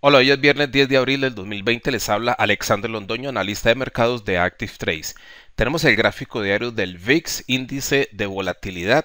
Hola, hoy es viernes 10 de abril del 2020, les habla Alexander Londoño, analista de mercados de Active Trace. Tenemos el gráfico diario del VIX, índice de volatilidad.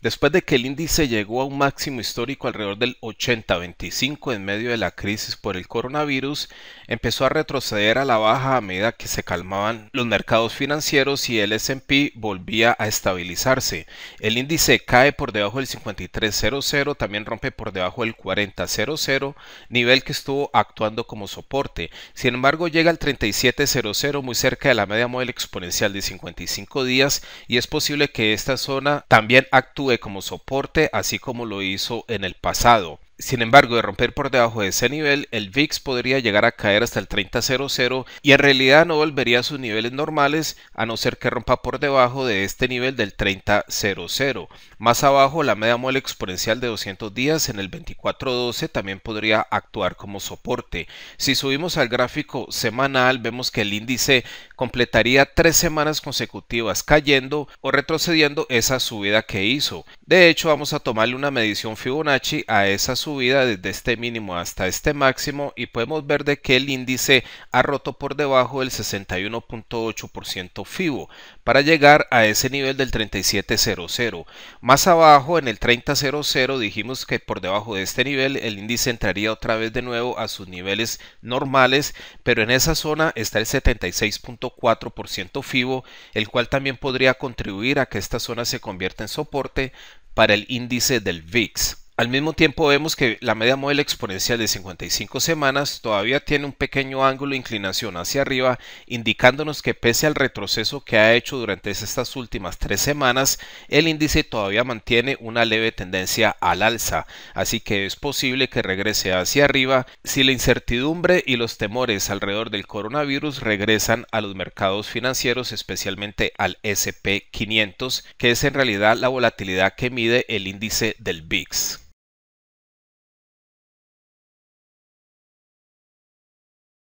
Después de que el índice llegó a un máximo histórico alrededor del 80-25 en medio de la crisis por el coronavirus, empezó a retroceder a la baja a medida que se calmaban los mercados financieros y el S&P volvía a estabilizarse. El índice cae por debajo del 5300, también rompe por debajo del 4000, nivel que estuvo actuando como soporte. Sin embargo, llega al 3700 muy cerca de la media móvil exponencial de 55 días y es posible que esta zona también actúe como soporte, así como lo hizo en el pasado. Sin embargo, de romper por debajo de ese nivel, el VIX podría llegar a caer hasta el 30.00 y en realidad no volvería a sus niveles normales a no ser que rompa por debajo de este nivel del 30.00. Más abajo, la media mole exponencial de 200 días en el 24.12 también podría actuar como soporte. Si subimos al gráfico semanal, vemos que el índice completaría tres semanas consecutivas cayendo o retrocediendo esa subida que hizo. De hecho, vamos a tomarle una medición Fibonacci a esa subida subida desde este mínimo hasta este máximo y podemos ver de que el índice ha roto por debajo del 61.8% FIBO para llegar a ese nivel del 37.00. Más abajo en el 30.00 dijimos que por debajo de este nivel el índice entraría otra vez de nuevo a sus niveles normales, pero en esa zona está el 76.4% FIBO, el cual también podría contribuir a que esta zona se convierta en soporte para el índice del VIX. Al mismo tiempo vemos que la media móvil exponencial de 55 semanas todavía tiene un pequeño ángulo de inclinación hacia arriba, indicándonos que pese al retroceso que ha hecho durante estas últimas tres semanas, el índice todavía mantiene una leve tendencia al alza, así que es posible que regrese hacia arriba si la incertidumbre y los temores alrededor del coronavirus regresan a los mercados financieros, especialmente al SP500, que es en realidad la volatilidad que mide el índice del VIX.